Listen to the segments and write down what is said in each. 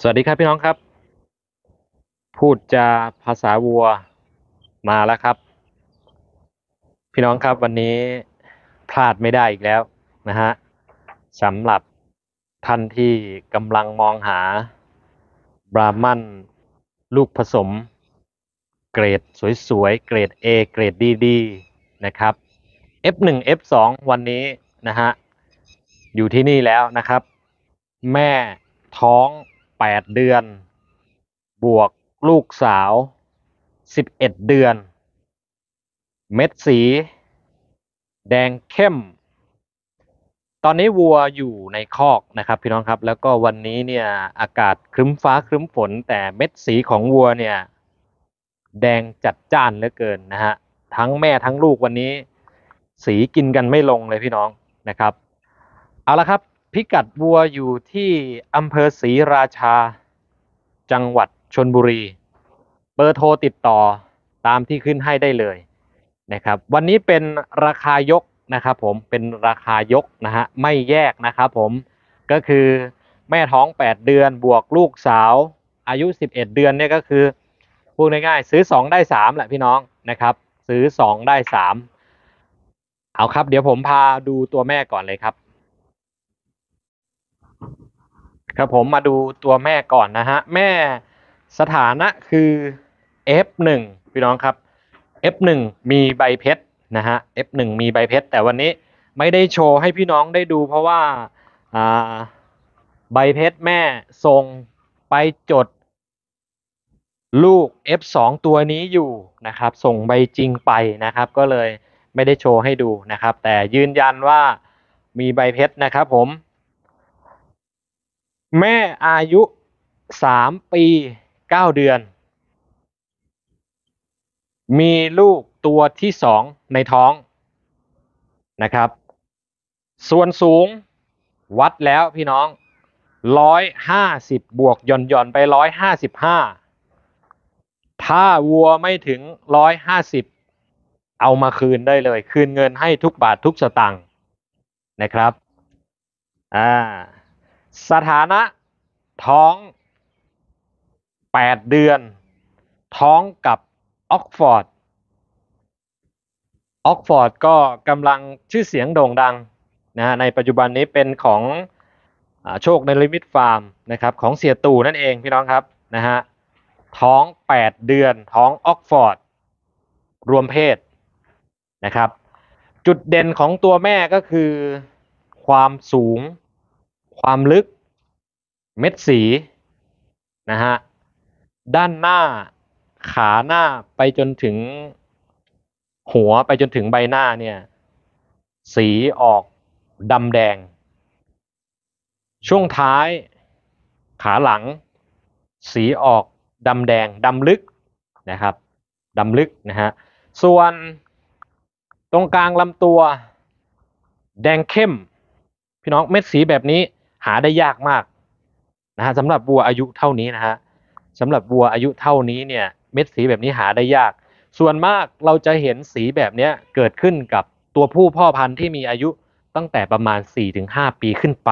สวัสดีครับพี่น้องครับพูดจาภาษาวัวมาแล้วครับพี่น้องครับวันนี้พลาดไม่ได้อีกแล้วนะฮะสำหรับท่านที่กำลังมองหาบรามันลูกผสม เกรดสวยๆเกรด A เกรดดีๆนะครับ F1 F2 วันนี้นะฮะอยู่ที่นี่แล้วนะครับ แม่ท้องแปดเดือน บวกลูกสาวสิบเอ็ดเดือน เม็ดสี แดงเข้ม ตอนนี้วัวอยู่ในคอกนะครับ พี่น้องครับ แล้วก็วันนี้เนี่ยอากาศครึ้มฟ้าครึ้มฝน แต่เม็ดสีของวัวเนี่ยแดงจัดจ้านเหลือเกินนะฮะ ทั้งแม่ทั้งลูกวันนี้ สีกินกันไม่ลงเลยพี่น้องนะครับ เอาละครับพิกัดวัวอยู่ที่อำเภอศรีราชาจังหวัดชนบุรีเบอร์โทรติดต่อตามที่ขึ้นให้ได้เลยนะครับ วันนี้เป็นราคายกนะครับผมเป็นราคายกนะฮะไม่แยกนะครับผมก็คือแม่ท้อง 8 เดือนบวกลูกสาวอายุ 11 เดือนเนี่ยก็คือ พูดง่ายๆซื้อ 2 ได้3แหละพี่น้องนะครับ ซื้อ 2 ได้ 3 เอาครับ เดี๋ยวผมพาดูตัวแม่ก่อนเลยครับครับผมมาดูตัวแม่ก่อนนะฮะแม่สถานะคือ F1 พี่น้องครับ F1 มีใบเพชรนะฮะ F1 มีใบเพชรแต่วันนี้ไม่ได้โชว์ให้พี่น้องได้ดู เพราะว่าใบเพชรแม่ส่งไปจดลูก F2 ตัวนี้อยู่นะครับส่งใบจริงไปนะครับก็เลยไม่ได้โชว์ให้ดูนะครับแต่ยืนยันว่ามีใบเพชรนะครับผมแม่อายุสามปีเก้าเดือน มีลูกตัวที่สองในท้องนะครับ ส่วนสูงวัดแล้วพี่น้องร้อยห้าสิบบวกหย่อนหย่อนไปร้อยห้าสิบห้าถ้าวัวไม่ถึงร้อยห้าสิบเอามาคืนได้เลย คืนเงินให้ทุกบาททุกสตังค์นะครับ อ่าสถานะท้อง 8 เดือน ท้องกับออกฟอร์ดออกฟอร์ดก็กำลังชื่อเสียงโด่งดังนะในปัจจุบันนี้เป็นของอโชคในลิมิตฟาร์มนะครับของเสียตู่นั่นเองพี่น้องครับนะฮะท้อง 8 เดือนท้องออกฟอร์ดรวมเพศนะครับจุดเด่นของตัวแม่ก็คือความสูงความลึกเม็ดสีนะฮะด้านหน้าขาหน้าไปจนถึงหัวไปจนถึงใบหน้าเนี่ยสีออกดำแดง ช่วงท้ายขาหลัง สีออกดำแดงดำลึกนะครับดำลึกนะฮะส่วนตรงกลางลำตัวแดงเข้ม พี่น้องเม็ดสีแบบนี้หาได้ยากมากนะฮะสำหรับวัวอายุเท่านี้นะฮะสำหรับวัวอายุเท่านี้เนี่ยเม็ดสีแบบนี้หาได้ยาก ส่วนมากเราจะเห็นสีแบบนี้เกิดขึ้นกับตัวผู้พ่อพันธุ์ที่มีอายุตั้งแต่ประมาณ 4-5 ปีขึ้นไป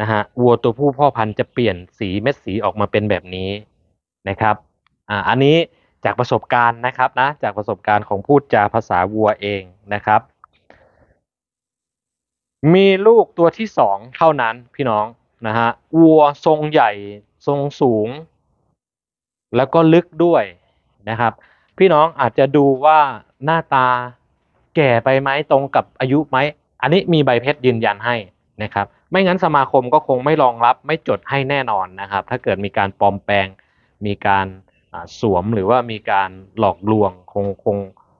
นะฮะวัวตัวผู้พ่อพันธุ์จะเปลี่ยนสีเม็ดสีออกมาเป็นแบบนี้นะครับอ่าอันนี้จากประสบการณ์นะครับนะจากประสบการณ์ของพูดจาภาษาวัวเองนะครับมีลูกตัวที่สองเท่านั้นพี่น้องนะฮะวัวทรงใหญ่ทรงสูงแล้วก็ลึกด้วยนะครับ พี่น้องอาจจะดูว่าหน้าตาแก่ไปไหมตรงกับอายุไหมอันนี้มีใบเพชรยืนยันให้นะครับไม่งั้นสมาคมก็คงไม่รองรับไม่จดให้แน่นอนนะครับ ถ้าเกิดมีการปลอมแปลง มีการสวมหรือว่ามีการหลอกลวงคงคง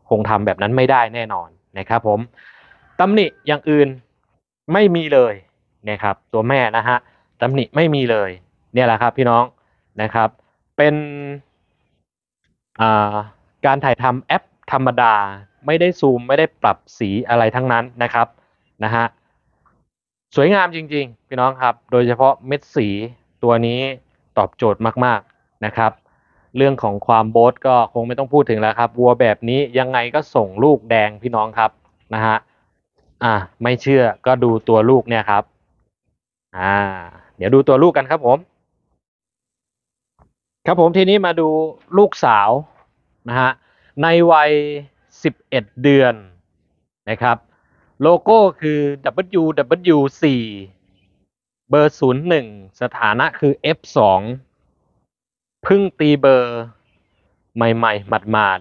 คงทำแบบนั้นไม่ได้แน่นอนนะครับผมตำหนิอย่างอื่นไม่มีเลยนะครับ ตัวแม่นะฮะตำหนิไม่มีเลยเนี่ยแหละครับพี่น้องนะครับเป็นการถ่ายทำแอปธรรมดาไม่ได้ซูม ไม่ได้ปรับสีอะไรทั้งนั้นนะครับนะฮะสวยงามจริง ๆ พี่น้องครับ โดยเฉพาะเม็ดสีตัวนี้ตอบโจทย์มากๆนะครับ เรื่องของความโบสก็คงไม่ต้องพูดถึงแล้วครับ วัวแบบนี้ยังไงก็ส่งลูกแดงพี่น้องครับนะฮะอ่าไม่เชื่อก็ดูตัวลูกเนี่ยครับอ่าเดี๋ยวดูตัวลูกกันครับผม ครับผมทีนี้มาดูลูกสาวนะฮะในวัย 11 เดือนนะครับ โลโก้คือ WW4 เบอร์01 สถานะคือ F2 พึ่งตีเบอร์ใหม่ๆ หมาด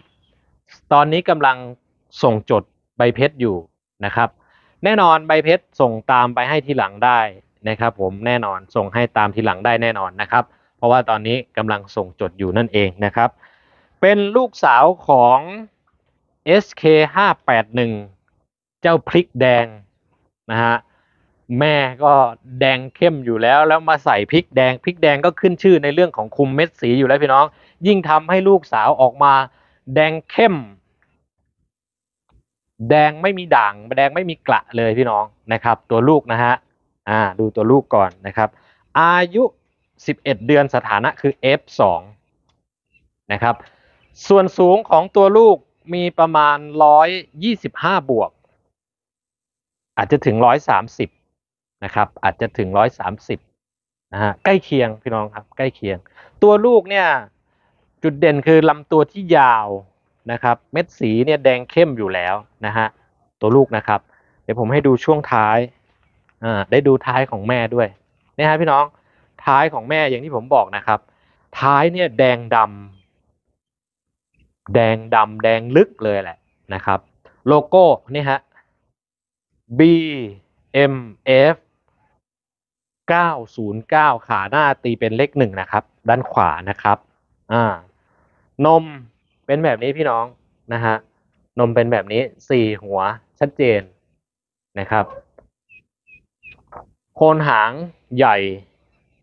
ๆตอนนี้กำลังส่งจดใบเพชรอยู่นะครับแน่นอนใบเพชรส่งตามไปให้ทีหลังได้นะครับผมแน่นอนส่งให้ตามทีหลังได้แน่นอนนะครับเพราะว่าตอนนี้กำลังส่งจดอยู่นั่นเองนะครับเป็นลูกสาวของ SK581 เจ้าพริกแดงนะฮะแม่ก็แดงเข้มอยู่แล้วแล้วมาใส่พริกแดง พริกแดงก็ขึ้นชื่อในเรื่องของคุมเม็ดสีอยู่แล้วพี่น้องยิ่งทำให้ลูกสาวออกมาแดงเข้มแดงไม่มีด่าง แดงไม่มีกระเลยพี่น้องนะครับตัวลูกนะฮะ อ่าดูตัวลูกก่อนนะครับอายุ 11 เดือนสถานะคือ F2 นะครับส่วนสูงของตัวลูกมีประมาณ 125 บวก อาจจะถึง 130นะครับอาจจะถึง 130นะฮะใกล้เคียง พี่น้องครับใกล้เคียงตัวลูกเนี่ย จุดเด่นคือลำตัวที่ยาวนะครับเม็ดสีเนี่ยแดงเข้มอยู่แล้วนะฮะตัวลูกนะครับเดี๋ยวผมให้ดูช่วงท้ายอ่าได้ดูท้ายของแม่ด้วยนี่ฮะพี่น้องท้ายของแม่อย่างที่ผมบอกนะครับท้ายเนี่ยแดงดำ แดงดำแดงลึกเลยแหละนะครับ โลโก้นี่ฮะ B M F 909 ขาหน้าตีเป็นเลขหนึ่งนะครับด้านขวานะครับอ่านมเป็นแบบนี้พี่น้องนะฮะนมเป็นแบบนี้สี่หัวชัดเจนนะครับ โคนหางใหญ่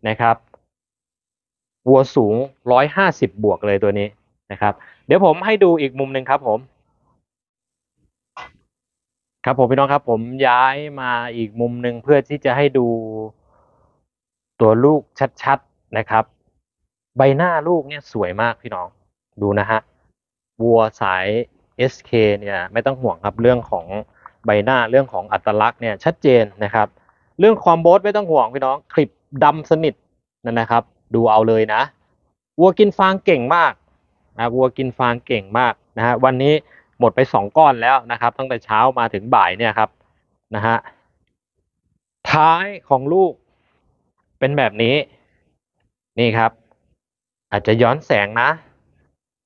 นะครับวัวสูงร้อยห้าสิบบวกเลยตัวนี้นะครับ เดี๋ยวผมให้ดูอีกมุมหนึ่งครับผมครับผมพี่น้องครับ ผมย้ายมาอีกมุมหนึ่งเพื่อที่จะให้ดูตัวลูกชัดๆนะครับ ใบหน้าลูกเนี่ยสวยมากพี่น้องดูนะฮะวัวสาย SK เนี่ยไม่ต้องห่วงครับเรื่องของใบหน้าเรื่องของอัตลักษณ์เนี่ยชัดเจนนะครับ เรื่องความโบสไม่ต้องห่วงพี่น้อง คลิปดำสนิทนั่นนะครับ ดูเอาเลยนะวัวกินฟางเก่งมากนะวัวกินฟางเก่งมากนะฮะวันนี้หมดไป 2 ก้อนแล้วนะครับ ตั้งแต่เช้ามาถึงบ่ายเนี่ยครับนะฮะท้ายของลูกเป็นแบบนี้นี่ครับ อาจจะย้อนแสงนะ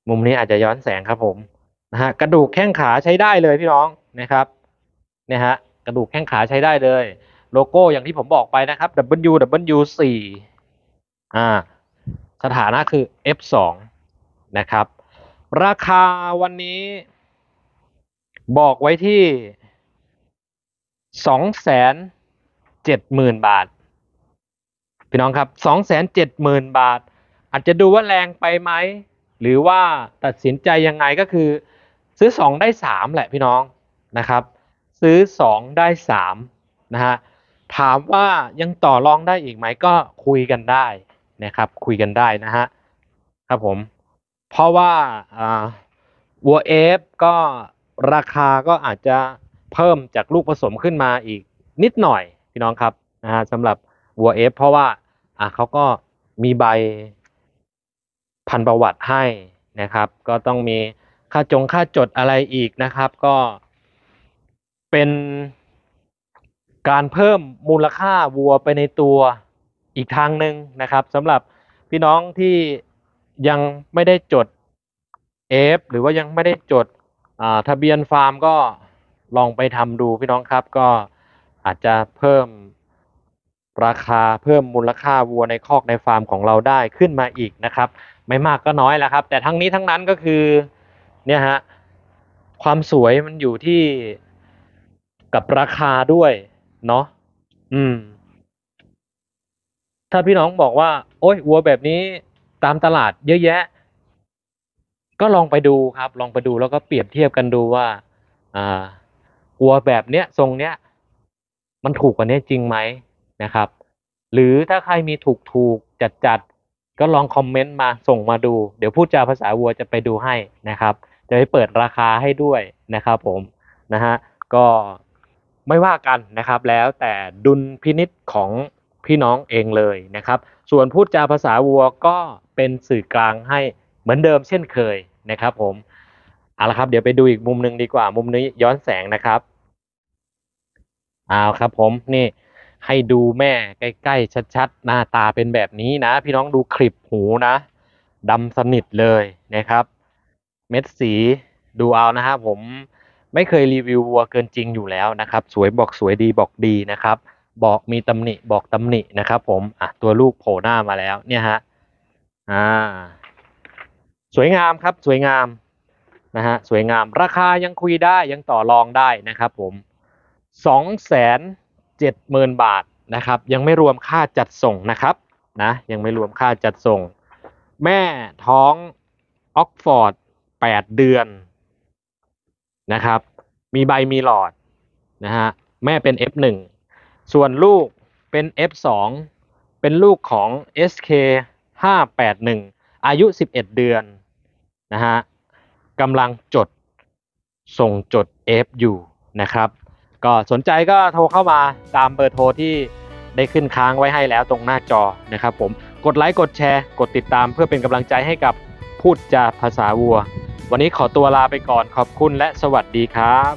มุมนี้อาจจะย้อนแสงครับผมนะฮะกระดูกแข้งขาใช้ได้เลยพี่น้องนะครับเนี่ยฮะกระดูกแข้งขาใช้ได้เลย โลโก้อย่างที่ผมบอกไปนะครับ W W 4อ่าสถานะคือ F 2นะครับราคาวันนี้บอกไว้ที่สองแสนเจ็ดหมื่นบาทพี่น้องครับสองแสนเจ็ดหมื่นบาท อาจจะดูว่าแรงไปไหมหรือว่าตัดสินใจยังไงก็คือซื้อ 2 ได้ 3 แหละพี่น้องนะครับซื้อ 2 ได้3นะฮะถามว่ายังต่อรองได้อีกไหม ก็คุยกันได้นะครับคุยกันได้นะฮะครับผมเพราะว่าวัวเอฟก็ราคาก็อาจจะเพิ่มจากลูกผสมขึ้นมาอีกนิดหน่อยพี่น้องครับนะฮะสำหรับ วัวเอฟเพราะว่าเขาก็มีใบพันประวัติให้นะครับ ก็ต้องมีค่าจงค่าจดอะไรอีกนะครับ ก็เป็นการเพิ่มมูลค่าวัวไปในตัวอีกทางหนึ่งนะครับสำหรับพี่น้องที่ยังไม่ได้จดเอฟหรือว่ายังไม่ได้จดทะเบียนฟาร์มก็ลองไปทำดูพี่น้องครับก็อาจจะเพิ่มราคาเพิ่มมูลค่าวัวในคอกในฟาร์มของเราได้ขึ้นมาอีกนะครับ ไม่มากก็น้อยแหละครับแต่ทั้งนี้ทั้งนั้นก็คือ เนี่ยฮะความสวยมันอยู่ที่กับราคาด้วยเนาะอืม ถ้าพี่น้องบอกว่า โอ้ยวัวแบบนี้ตามตลาด เยอะแยะ ก็ลองไปดูครับ ลองไปดูแล้วก็เปรียบเทียบกันดูว่า อ่าวัวแบบเนี้ยทรงเนี้ย มันถูกกว่านี้จริงไหมนะครับ หรือถ้าใครมีถูกถูกจัดจัดก็ลองคอมเมนต์มาส่งมาดู เดี๋ยวพูดจาภาษาวัวจะไปดูให้นะครับ จะไปเปิดราคาให้ด้วยนะครับผม นะฮะ ก็ไม่ว่ากันนะครับ แล้วแต่ดุลพินิษของพี่น้องเองเลยนะครับ ส่วนพูดจาภาษาวัวก็เป็นสื่อกลางให้เหมือนเดิมเช่นเคยนะครับผมเอาละครับ เดี๋ยวไปดูอีกมุมหนึ่งดีกว่า มุมนี้ย้อนแสงนะครับเอาครับผม นี่ให้ดูแม่ใกล้ๆ ชัดๆ หน้าตาเป็นแบบนี้นะ พี่น้องดูคลิปหูนะดำสนิทเลยนะครับ เม็ดสีดูเอานะฮะผมไม่เคยรีวิววัวเกินจริงอยู่แล้วนะครับ สวยบอกสวยดีบอกดีนะครับ บอกมีตำหนิบอกตำหนินะครับผมอ่ะตัวลูกโผล่หน้ามาแล้วเนี่ยฮะอ่าสวยงามครับสวยงามนะฮะสวยงาม ราคายังคุยได้ยังต่อรองได้นะครับผมสองแสน70,000บาทนะครับยังไม่รวมค่าจัดส่งนะครับ นะ ยังไม่รวมค่าจัดส่ง แม่ท้องออกฟอร์ด8เดือนนะครับ มีใบมีหลอด นะฮะ แม่เป็น F1 ส่วนลูกเป็น F2 เป็นลูกของ SK 581อายุ 11 เดือน นะฮะกำลังจดส่งจด F อยู่นะครับก็สนใจก็โทรเข้ามาตามเบอร์โทรที่ได้ขึ้นค้างไว้ให้แล้วตรงหน้าจอนะครับผมกดไลค์กดแชร์กดติดตามเพื่อเป็นกำลังใจให้กับพูดจาภาษาวัว วันนี้ขอตัวลาไปก่อนขอบคุณและสวัสดีครับ